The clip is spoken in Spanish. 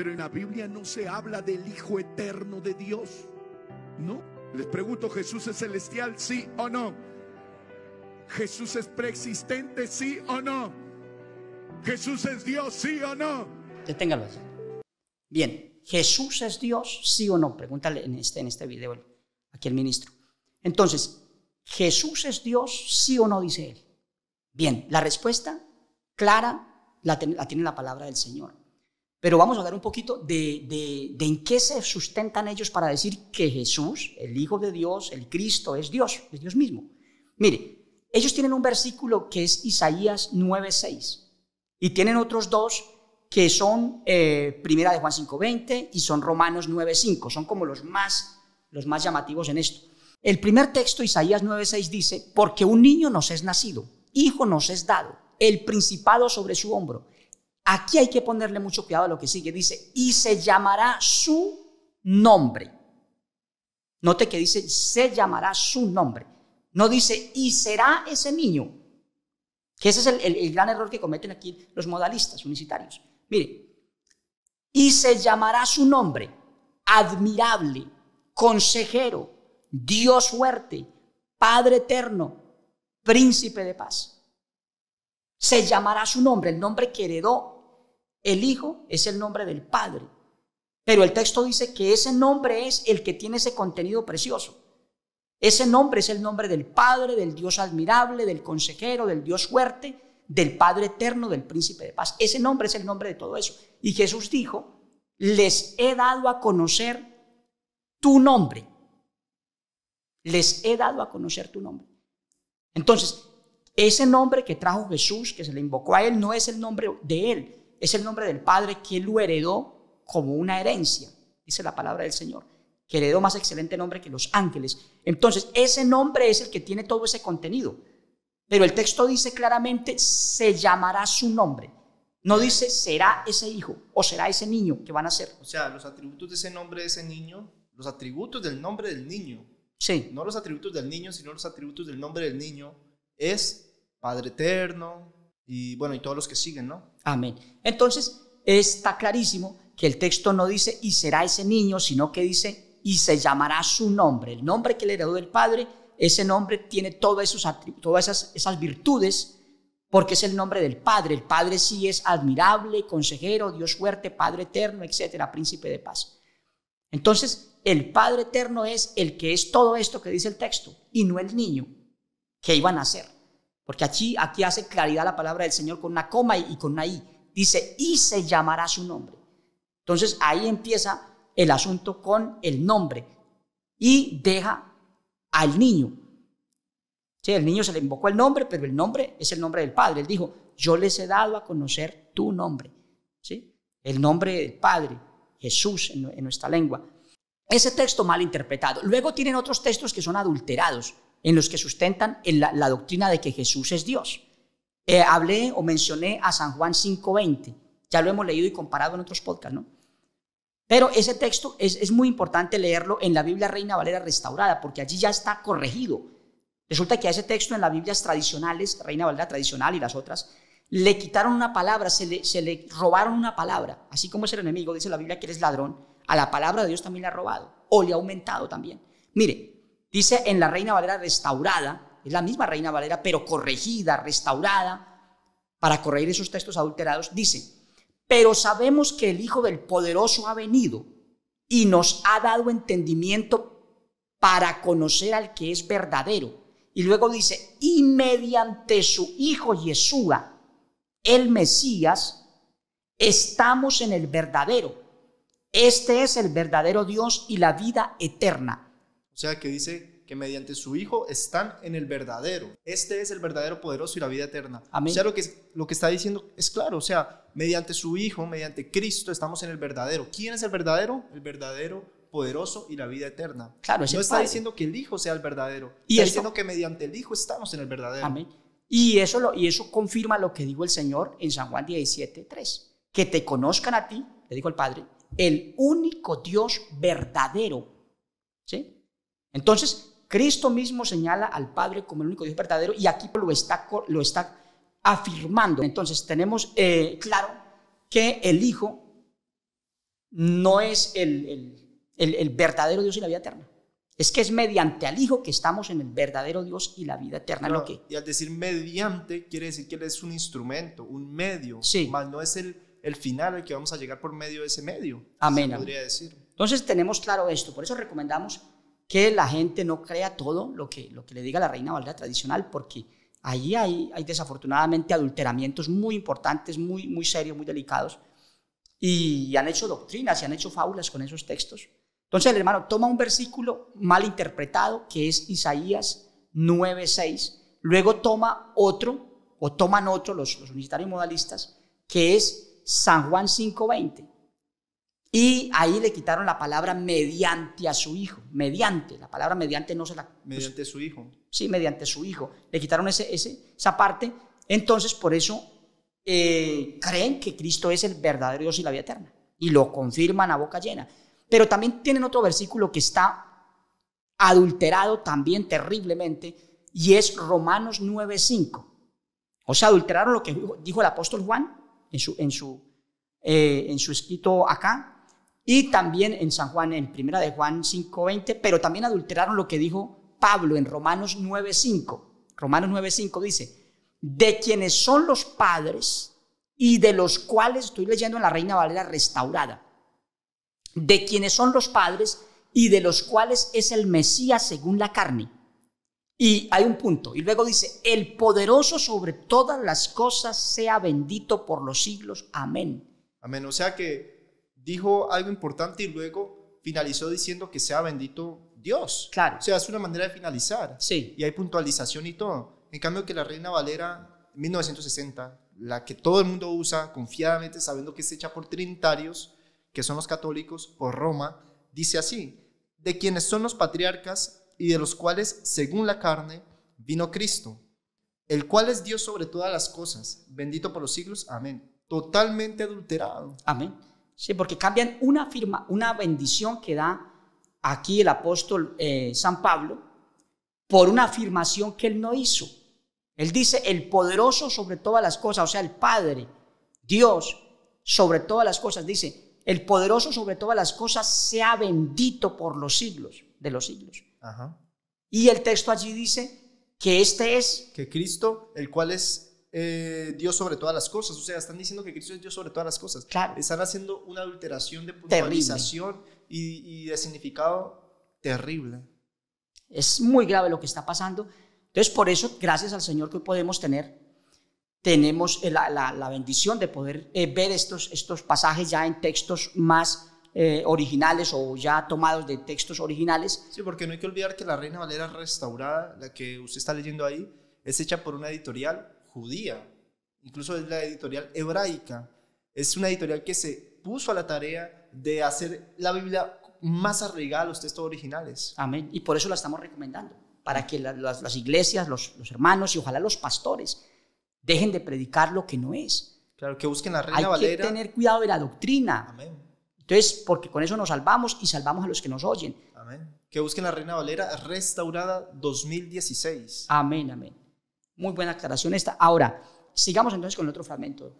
Pero en la Biblia no se habla del Hijo Eterno de Dios. ¿No? Les pregunto, ¿Jesús es celestial? ¿Sí o no? ¿Jesús es preexistente? ¿Sí o no? ¿Jesús es Dios? ¿Sí o no? Deténgalo Bien, ¿Jesús es Dios? ¿Sí o no? Pregúntale en este, en este video aquí al ministro. Entonces, ¿Jesús es Dios? ¿Sí o no? Dice él. Bien, la respuesta clara la tiene la palabra del Señor. Pero vamos a dar un poquito de, de, en qué se sustentan ellos para decir que Jesús, el Hijo de Dios, el Cristo, es Dios, es Dios mismo. Mire, ellos tienen un versículo que es Isaías 9:6 y tienen otros dos que son eh, Primera de Juan 5:20 y son Romanos 9:5. Son como los más, los más llamativos en esto. El primer texto, Isaías 9:6, dice, porque un niño nos es nacido, hijo nos es dado, el principado sobre su hombro Aquí hay que ponerle mucho cuidado a lo que sigue. Dice, y se llamará su nombre. Note que dice, se llamará su nombre. No dice, y será ese niño. Que ese es el, gran error que cometen aquí los modalistas unicitarios. Mire, y se llamará su nombre, admirable, consejero, Dios fuerte, Padre eterno, príncipe de paz. Se llamará su nombre, el nombre que heredó el Hijo es el nombre del Padre. Pero el texto dice que ese nombre es el que tiene ese contenido precioso. Ese nombre es el nombre del Padre, del Dios admirable, del consejero, del Dios fuerte, del Padre eterno, del príncipe de paz. Ese nombre es el nombre de todo eso. Y Jesús dijo, les he dado a conocer tu nombre. Les he dado a conocer tu nombre. Entonces, ese nombre que trajo Jesús, que se le invocó a él, no es el nombre de él, es el nombre del Padre que lo heredó como una herencia, dice la palabra del Señor, que heredó más excelente nombre que los ángeles. Entonces, ese nombre es el que tiene todo ese contenido. Pero el texto dice claramente, se llamará su nombre. No dice, será ese hijo o será ese niño que van a ser. O sea, los atributos de ese nombre de ese niño, los atributos del nombre del niño. Sí. No los atributos del niño, sino los atributos del nombre del niño es Padre Eterno y bueno, y todos los que siguen, ¿no? Amén. Entonces, está clarísimo que el texto no dice y será ese niño, sino que dice y se llamará su nombre. El nombre que le heredó el Padre, ese nombre tiene todas, todas esas, esas virtudes porque es el nombre del Padre. El Padre sí es admirable, consejero, Dios fuerte, Padre eterno, etcétera, príncipe de paz. Entonces, el Padre eterno es el que es todo esto que dice el texto y no el niño que iba a nacer. Porque aquí, aquí hace claridad la palabra del Señor con una coma y, con una i. Dice, y se llamará su nombre. Entonces ahí empieza el asunto con el nombre y deja al niño. Sí, el niño se le invocó el nombre, pero el nombre es el nombre del Padre. Él dijo, yo les he dado a conocer tu nombre. ¿Sí? El nombre del Padre, Jesús en nuestra lengua. Ese texto mal interpretado. Luego tienen otros textos que son adulterados en los que sustentan la, doctrina de que Jesús es Dios. Eh, hablé o mencioné a San Juan 5.20, ya lo hemos leído y comparado en otros podcasts, ¿no? Pero ese texto es, muy importante leerlo en la Biblia Reina Valera restaurada, porque allí ya está corregido. Resulta que a ese texto en las Biblias tradicionales, Reina Valera tradicional y las otras, le quitaron una palabra, se le, se le, robaron una palabra. Así como es el enemigo, dice la Biblia que eres ladrón, a la palabra de Dios también le ha robado, o le ha aumentado también. Mire, Dice en la Reina Valera restaurada, es la misma Reina Valera, pero corregida, restaurada, para corregir esos textos adulterados, dice, pero sabemos que el Hijo del Poderoso ha venido y nos ha dado entendimiento para conocer al que es verdadero. Y luego dice, y mediante su Hijo Yeshua, el Mesías, estamos en el verdadero. Este es el verdadero Dios y la vida eterna o sea que dice que mediante su Hijo están en el verdadero. Este es el verdadero poderoso y la vida eterna. O sea, lo que, lo que está diciendo es claro, o sea, mediante su Hijo, mediante Cristo, estamos en el verdadero. ¿Quién es el verdadero? El verdadero poderoso y la vida eterna. Claro, no está diciendo que el Hijo sea el verdadero, y está diciendo que mediante el Hijo estamos en el verdadero. Amén. Y eso, y eso confirma lo que dijo el Señor en San Juan 173 Que te conozcan a ti, le dijo el Padre, el único Dios verdadero. ¿Sí? Entonces, Cristo mismo señala al Padre como el único Dios verdadero y aquí lo está, lo está afirmando. Entonces, tenemos eh, claro que el Hijo no es el, verdadero Dios y la vida eterna. Es que es mediante al Hijo que estamos en el verdadero Dios y la vida eterna. lo que... Y al decir mediante, quiere decir que Él es un instrumento, un medio, sí. no es el, final al que vamos a llegar por medio de ese medio. Amén. Entonces tenemos claro esto, por eso recomendamos que la gente no crea todo lo que, lo que le diga la reina Valera tradicional, porque allí hay, desafortunadamente adulteramientos muy importantes, muy, muy serios, muy delicados, y han hecho doctrinas y han hecho fábulas con esos textos. Entonces el hermano toma un versículo mal interpretado, que es Isaías 9.6, luego toma otro, o toman otro los, los unitarios modalistas, que es San Juan 5.20. Y ahí le quitaron la palabra mediante a su hijo, mediante, la palabra mediante no se la... Mediante su hijo. Sí, mediante su hijo. Le quitaron ese, esa parte. Entonces, por eso eh, creen que Cristo es el verdadero Dios y la vida eterna. Y lo confirman a boca llena. Pero también tienen otro versículo que está adulterado también terriblemente y es Romanos 9.5. O sea, adulteraron lo que dijo el apóstol Juan en su, en su, eh, en su escrito acá y también en San Juan, en Primera de Juan 5.20, pero también adulteraron lo que dijo Pablo en Romanos 9.5. Romanos 9.5 dice, de quienes son los padres y de los cuales, estoy leyendo en la Reina Valera restaurada, de quienes son los padres y de los cuales es el Mesías según la carne. Y hay un punto, y luego dice, el poderoso sobre todas las cosas sea bendito por los siglos. Amén. Amén, o sea que dijo algo importante y luego finalizó diciendo que sea bendito Dios. Claro. O sea, es una manera de finalizar. Sí. Y hay puntualización y todo. En cambio que la Reina Valera 1960, la que todo el mundo usa confiadamente sabiendo que es hecha por trinitarios, que son los católicos, por Roma, dice así, de quienes son los patriarcas y de los cuales, según la carne, vino Cristo, el cual es Dios sobre todas las cosas, bendito por los siglos, amén. Totalmente adulterado. Amén. Sí, porque cambian una firma, una bendición que da aquí el apóstol eh, San Pablo por una afirmación que él no hizo. Él dice el poderoso sobre todas las cosas, o sea, el Padre, Dios sobre todas las cosas, dice, el poderoso sobre todas las cosas sea bendito por los siglos, de los siglos. Y el texto allí dice que este es... Que Cristo, el cual es eh, Dios sobre todas las cosas. O sea, están diciendo que Cristo es Dios sobre todas las cosas. Claro. Están haciendo una adulteración de puntualización y, y, de significado terrible. Es muy grave lo que está pasando. Entonces, por eso, gracias al Señor que hoy podemos tener, tenemos eh, la, bendición de poder eh, ver estos, estos pasajes ya en textos más originales o ya tomados de textos originales. Sí, porque no hay que olvidar que la Reina Valera restaurada, la que usted está leyendo ahí, es hecha por una editorial judía, incluso es la editorial hebraica. Es una editorial que se puso a la tarea de hacer la Biblia más arraigada a los textos originales. Amén. Y por eso la estamos recomendando, para que las, iglesias, los, hermanos y ojalá los pastores dejen de predicar lo que no es. Claro, que busquen la Reina Valera. Hay que tener cuidado de la doctrina. Amén. Entonces, porque con eso nos salvamos y salvamos a los que nos oyen. Amén. Que busquen la Reina Valera restaurada 2016. Amén, amén. Muy buena aclaración esta. Ahora, sigamos entonces con el otro fragmento.